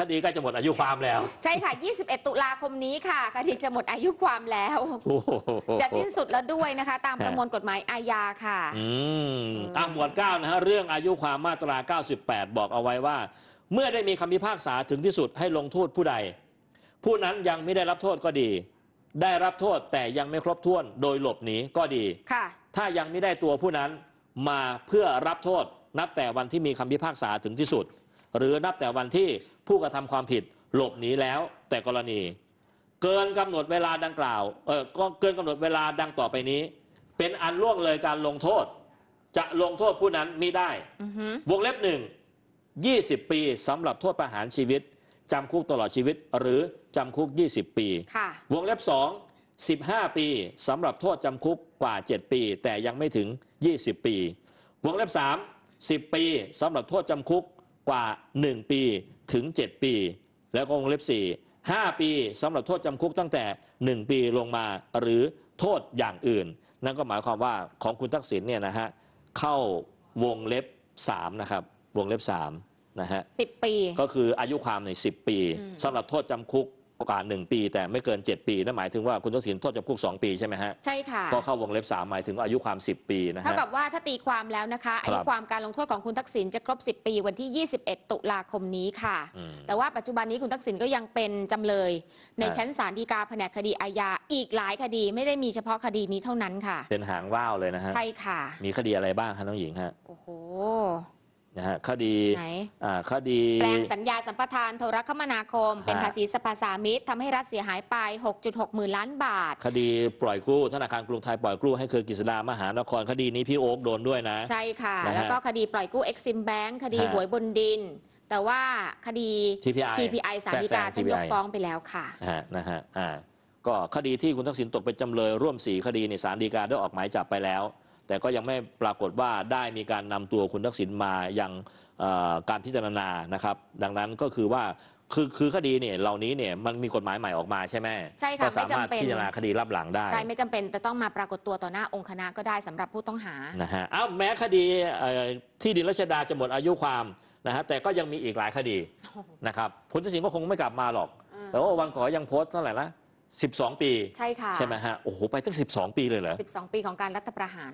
คดีก็จะหมดอายุความแล้ว ใช่ค่ะ21 ตุลาคมนี้ค่ะคดีจะหมดอายุความแล้ว จะสิ้นสุดแล้วด้วยนะคะตามประมวลกฎหมายอาญาค่ะอืมอ่ะหมวด9นะฮะเรื่องอายุความมาตรา 98 บอกเอาไว้ว่า เมื่อได้มีคำพิพากษาถึงที่สุด ให้ลงโทษผู้ใด ผู้นั้นยังไม่ได้รับโทษก็ดี ได้รับโทษแต่ยังไม่ครบถ้วนโดยหลบหนีก็ดีค่ะ ถ้ายังไม่ได้ตัวผู้นั้นมาเพื่อรับโทษ นับแต่วันที่มีคำพิพากษาถึงที่สุด หรือนับแต่วันที่ผู้กระทำความผิดหลบหนีแล้วแต่กรณี เกินกำหนดเวลาดังกล่าวเออก็เกินกำหนดเวลาดังต่อไปนี้ เป็นอันล่วงเลยการลงโทษ จะลงโทษผู้นั้นมิได้วงเล็บหนึ่งยี่สิบปีสำหรับโทษประหารชีวิต จำคุกตลอดชีวิตหรือจำคุก 20 ปีวงเล็บสองสิบห้าปีสำหรับโทษจำคุกกว่า 7 ปี แต่ยังไม่ถึง 20 ปีวงเล็บสามสิบปีสำหรับโทษจำคุกกว่า 1 ปีถึง 7 ปี แล้วก็วงเล็บ 4 5 ปีสำหรับโทษจำคุกตั้งแต่ 1 ปีลงมาหรือโทษอย่างอื่น นั่นก็หมายความว่าของคุณทักษิณเนี่ยนะฮะเข้าวงเล็บ3นะครับวงเล็บ3นะฮะสิปี ก็คืออายุความใน 10 ปีสำหรับโทษจำคุกโอกาสหนึ่งปีแต่ไม่เกินเจ็ดปีนั่นหมายถึงว่าคุณทักษิณโทษจำคุกสองปีใช่ไหมฮะใช่ค่ะก็เข้าวงเล็บสามหมายถึงอายุความสิบปีนะฮะเท่ากับว่าถ้าตีความแล้วนะคะอายุความการลงโทษของคุณทักษิณจะครบสิบปีวันที่ยี่สิบเอ็ดตุลาคมนี้ค่ะ แต่ว่าปัจจุบันนี้คุณทักษิณก็ยังเป็นจำเลยในชั้นศาลฎีกาแผนกคดีอาญาอีกหลายคดีไม่ได้มีเฉพาะคดีนี้เท่านั้นค่ะ เป็นหางว่าวเลยนะฮะใช่ค่ะ มีคดีอะไรบ้างคะน้องหญิงฮะโอ้โหนะฮะคดีไหนอ่าคดีแปลงสัญญาสัมปทานโทรคมนาคม เป็นภาษีสภาสามิตรทำให้รัฐเสียหายไป 6.6หมื่นล้านบาท คดีปล่อยกู้ ธนาคารกรุงไทยปล่อยกู้ ให้เครือกิจสดามหานครคดีนี้พี่โอ๊คโดนด้วยนะ ใช่ค่ะะะแล้วก็คดีปล่อยกู้เอ็กซิมแบงคดีหวยบนดิน แต่ว่าคดี TPI สารดีกาทรท่านยกฟ้องไปแล้วค่ะนะฮะนะฮะอ่าก็คดีที่คุณทักษิณตกเป็นจำเลยร่วม4คดีในสารดีกาได้ออกหมายจับไปแล้วแต่ก็ยังไม่ปรากฏว่าได้มีการนำตัวคุณทักษิณมาอย่างการพิจารณานะครับ ดังนั้นก็คือว่าคือคือคดีเนี่ยเหล่านี้เนี่ยมันมีกฎหมายใหม่ออกมาใช่ไหมใช่ค่ะไม่จำเป็นพิจารณาคดีรับหลังได้ ใช่ ไม่จำเป็นจะต้องมาปรากฏตัวต่อหน้าองค์คณะก็ได้สำหรับผู้ต้องหานะฮะอ้าวแม้คดีที่ดินรัชดาจะหมดอายุความนะฮะแต่ก็ยังมีอีกหลายคดีนะครับคุณทักษิณก็คงไม่กลับมาหรอกอแต่ว่าวันก่อนยังโพสต์เท่าไหร่ละ12 ปีใช่ค่ะใช่ไหมฮะโอ้โหไปตั้ง12 ปีเลยเหรอ12 ปีของการรัฐประหาร